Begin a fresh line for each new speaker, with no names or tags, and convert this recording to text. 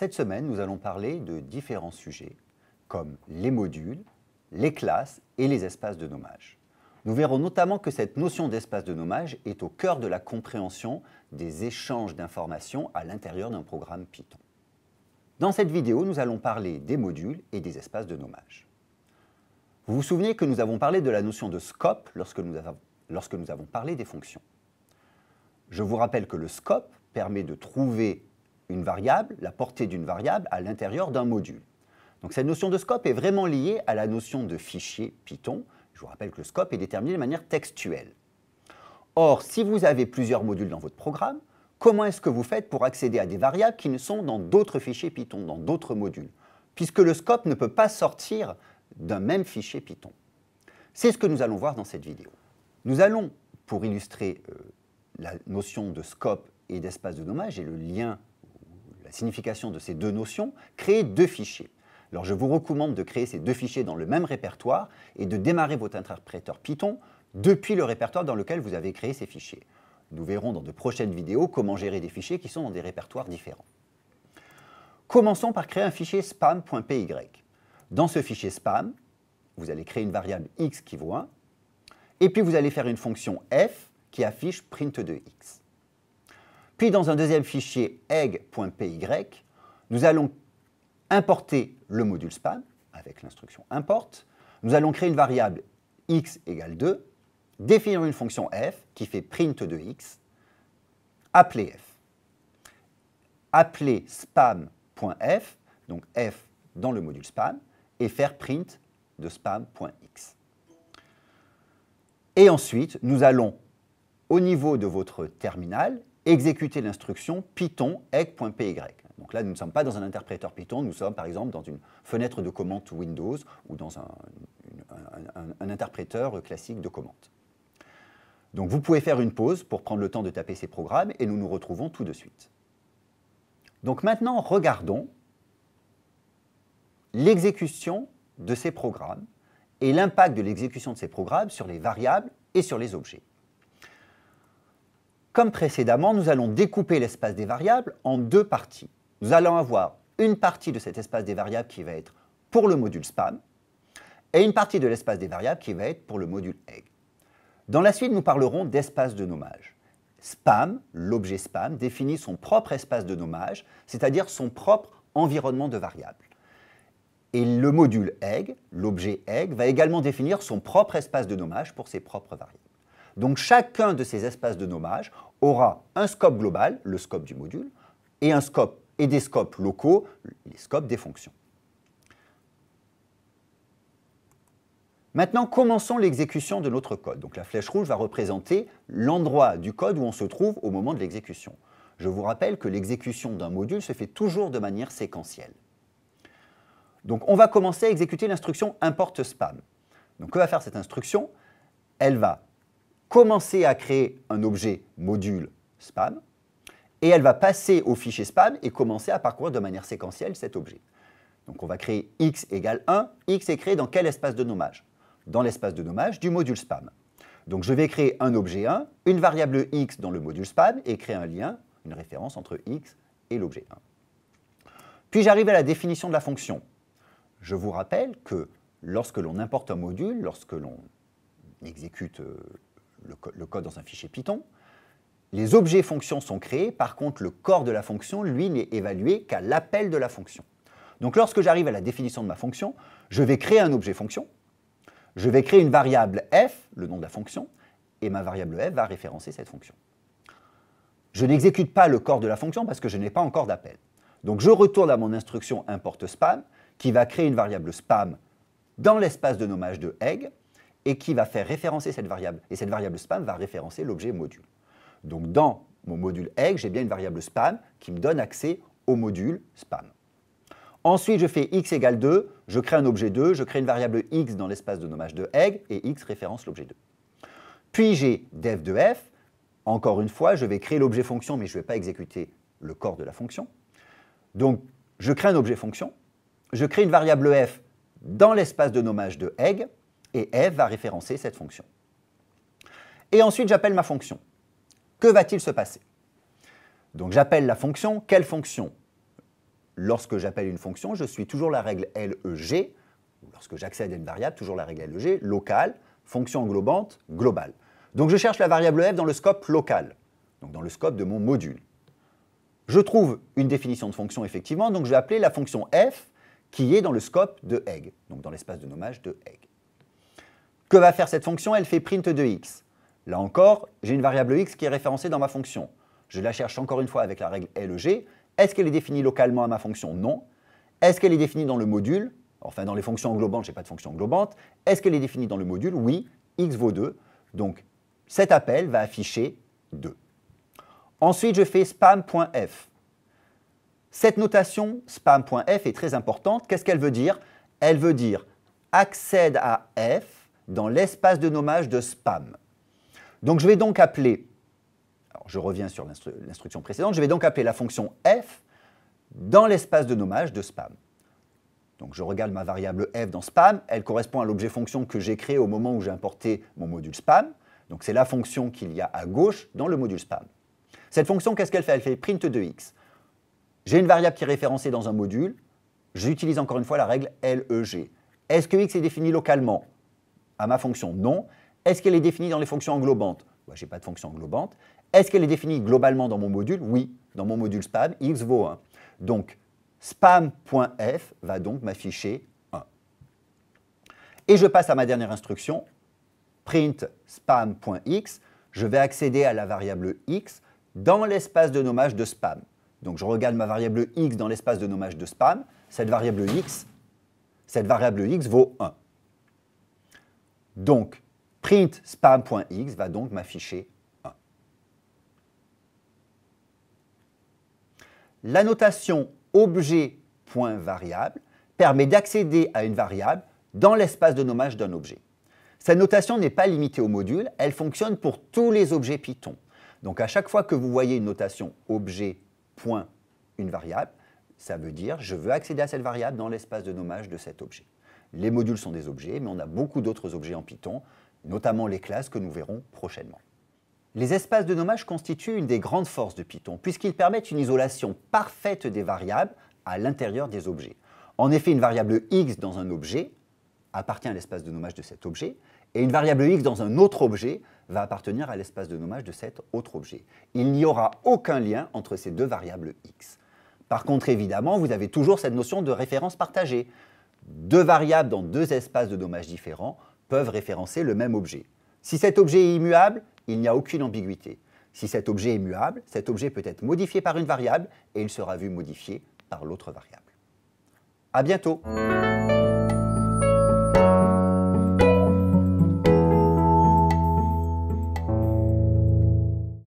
Cette semaine, nous allons parler de différents sujets, comme les modules, les classes et les espaces de nommage. Nous verrons notamment que cette notion d'espace de nommage est au cœur de la compréhension des échanges d'informations à l'intérieur d'un programme Python. Dans cette vidéo, nous allons parler des modules et des espaces de nommage. Vous vous souvenez que nous avons parlé de la notion de scope lorsque nous, avons, lorsque nous avons parlé des fonctions. Je vous rappelle que le scope permet de trouver une variable, la portée d'une variable, à l'intérieur d'un module. Donc cette notion de scope est vraiment liée à la notion de fichier Python. Je vous rappelle que le scope est déterminé de manière textuelle. Or, si vous avez plusieurs modules dans votre programme, comment est-ce que vous faites pour accéder à des variables qui ne sont dans d'autres fichiers Python, dans d'autres modules Puisque le scope ne peut pas sortir d'un même fichier Python. C'est ce que nous allons voir dans cette vidéo. Nous allons, pour illustrer euh, la notion de scope et d'espace de nommage et le lien la signification de ces deux notions, créer deux fichiers. Alors je vous recommande de créer ces deux fichiers dans le même répertoire et de démarrer votre interpréteur Python depuis le répertoire dans lequel vous avez créé ces fichiers. Nous verrons dans de prochaines vidéos comment gérer des fichiers qui sont dans des répertoires différents. Commençons par créer un fichier spam.py. Dans ce fichier spam, vous allez créer une variable x qui vaut 1, et puis vous allez faire une fonction f qui affiche print de x. Puis dans un deuxième fichier egg.py, nous allons importer le module spam avec l'instruction import. Nous allons créer une variable x égale 2, définir une fonction f qui fait print de x, appeler f. Appeler spam.f, donc f dans le module spam, et faire print de spam.x. Et ensuite, nous allons, au niveau de votre terminal, exécuter l'instruction python egg.py. Donc là, nous ne sommes pas dans un interpréteur Python, nous sommes par exemple dans une fenêtre de commande Windows ou dans un interpréteur classique de commande. Donc vous pouvez faire une pause pour prendre le temps de taper ces programmes et nous nous retrouvons tout de suite. Donc maintenant, regardons l'exécution de ces programmes et l'impact de l'exécution de ces programmes sur les variables et sur les objets. Comme précédemment, nous allons découper l'espace des variables en deux parties. Nous allons avoir une partie de cet espace des variables qui va être pour le module spam et une partie de l'espace des variables qui va être pour le module egg. Dans la suite, nous parlerons d'espace de nommage. Spam, l'objet spam, définit son propre espace de nommage, c'est-à-dire son propre environnement de variables. Et le module egg, l'objet egg, va également définir son propre espace de nommage pour ses propres variables. Donc chacun de ces espaces de nommage aura un scope global, le scope du module, et, un scope, et des scopes locaux, les scopes des fonctions. Maintenant, commençons l'exécution de notre code. Donc la flèche rouge va représenter l'endroit du code où on se trouve au moment de l'exécution. Je vous rappelle que l'exécution d'un module se fait toujours de manière séquentielle. Donc on va commencer à exécuter l'instruction import spam. Donc que va faire cette instruction Elle va commencer à créer un objet module spam, et elle va passer au fichier spam et commencer à parcourir de manière séquentielle cet objet. Donc on va créer x égale 1, x est créé dans quel espace de nommage Dans l'espace de nommage du module spam. Donc je vais créer un objet 1, une variable x dans le module spam et créer un lien, une référence entre x et l'objet 1. Puis j'arrive à la définition de la fonction. Je vous rappelle que lorsque l'on importe un module, lorsque l'on exécute euh, le, code dans un fichier Python. Les objets fonctions sont créés, par contre le corps de la fonction, lui, n'est évalué qu'à l'appel de la fonction. Donc lorsque j'arrive à la définition de ma fonction, je vais créer un objet fonction, je vais créer une variable f, le nom de la fonction, et ma variable f va référencer cette fonction. Je n'exécute pas le corps de la fonction parce que je n'ai pas encore d'appel. Donc je retourne à mon instruction import spam qui va créer une variable spam dans l'espace de nommage de egg et qui va faire référencer cette variable. Et cette variable spam va référencer l'objet module. Donc dans mon module egg, j'ai bien une variable spam qui me donne accès au module spam. Ensuite, je fais x égale 2, je crée un objet 2, je crée une variable x dans l'espace de nommage de egg, et x référence l'objet 2. Puis j'ai def de f, encore une fois, je vais créer l'objet fonction, mais je ne vais pas exécuter le corps de la fonction. Donc, je crée un objet fonction, je crée une variable f dans l'espace de nommage de egg, et f va référencer cette fonction. Et ensuite, j'appelle ma fonction. Que va-t-il se passer Donc j'appelle la fonction. Quelle fonction Lorsque j'appelle une fonction, je suis toujours la règle LEG, lorsque j'accède à une variable, toujours la règle LEG, locale, fonction englobante, globale. Donc je cherche la variable f dans le scope local, donc dans le scope de mon module. Je trouve une définition de fonction effectivement, donc je vais appeler la fonction f qui est dans le scope de egg, donc dans l'espace de nommage de egg. Que va faire cette fonction Elle fait print de x. Là encore, j'ai une variable x qui est référencée dans ma fonction. Je la cherche encore une fois avec la règle LEG. Est-ce qu'elle est définie localement à ma fonction Non. Est-ce qu'elle est définie dans le module Enfin, dans les fonctions englobantes, je n'ai pas de fonction englobante. Est-ce qu'elle est définie dans le module Oui, x vaut 2. Donc, cet appel va afficher 2. Ensuite, je fais spam.f. Cette notation spam.f est très importante. Qu'est-ce qu'elle veut dire Elle veut dire accède à f dans l'espace de nommage de spam. Donc je vais donc appeler, alors je reviens sur l'instruction précédente, je vais donc appeler la fonction f dans l'espace de nommage de spam. Donc je regarde ma variable f dans spam, elle correspond à l'objet fonction que j'ai créé au moment où j'ai importé mon module spam. Donc c'est la fonction qu'il y a à gauche dans le module spam. Cette fonction, qu'est-ce qu'elle fait Elle fait print de x. J'ai une variable qui est référencée dans un module, j'utilise encore une fois la règle LEG. Est-ce que x est défini localement à ma fonction Non. Est-ce qu'elle est définie dans les fonctions englobantes bah, Je n'ai pas de fonction englobante. Est-ce qu'elle est définie globalement dans mon module Oui, dans mon module spam, x vaut 1. Donc, spam.f va donc m'afficher 1. Et je passe à ma dernière instruction, print spam.x. Je vais accéder à la variable x dans l'espace de nommage de spam. Donc, je regarde ma variable x dans l'espace de nommage de spam. Cette variable x, cette variable x vaut 1. Donc, print spam.x va donc m'afficher 1. La notation objet.variable permet d'accéder à une variable dans l'espace de nommage d'un objet. Cette notation n'est pas limitée au module, elle fonctionne pour tous les objets Python. Donc à chaque fois que vous voyez une notation objet une variable, ça veut dire je veux accéder à cette variable dans l'espace de nommage de cet objet. Les modules sont des objets, mais on a beaucoup d'autres objets en Python, notamment les classes que nous verrons prochainement. Les espaces de nommage constituent une des grandes forces de Python, puisqu'ils permettent une isolation parfaite des variables à l'intérieur des objets. En effet, une variable x dans un objet appartient à l'espace de nommage de cet objet, et une variable x dans un autre objet va appartenir à l'espace de nommage de cet autre objet. Il n'y aura aucun lien entre ces deux variables x. Par contre, évidemment, vous avez toujours cette notion de référence partagée deux variables dans deux espaces de dommages différents peuvent référencer le même objet. Si cet objet est immuable, il n'y a aucune ambiguïté. Si cet objet est muable, cet objet peut être modifié par une variable et il sera vu modifié par l'autre variable. À bientôt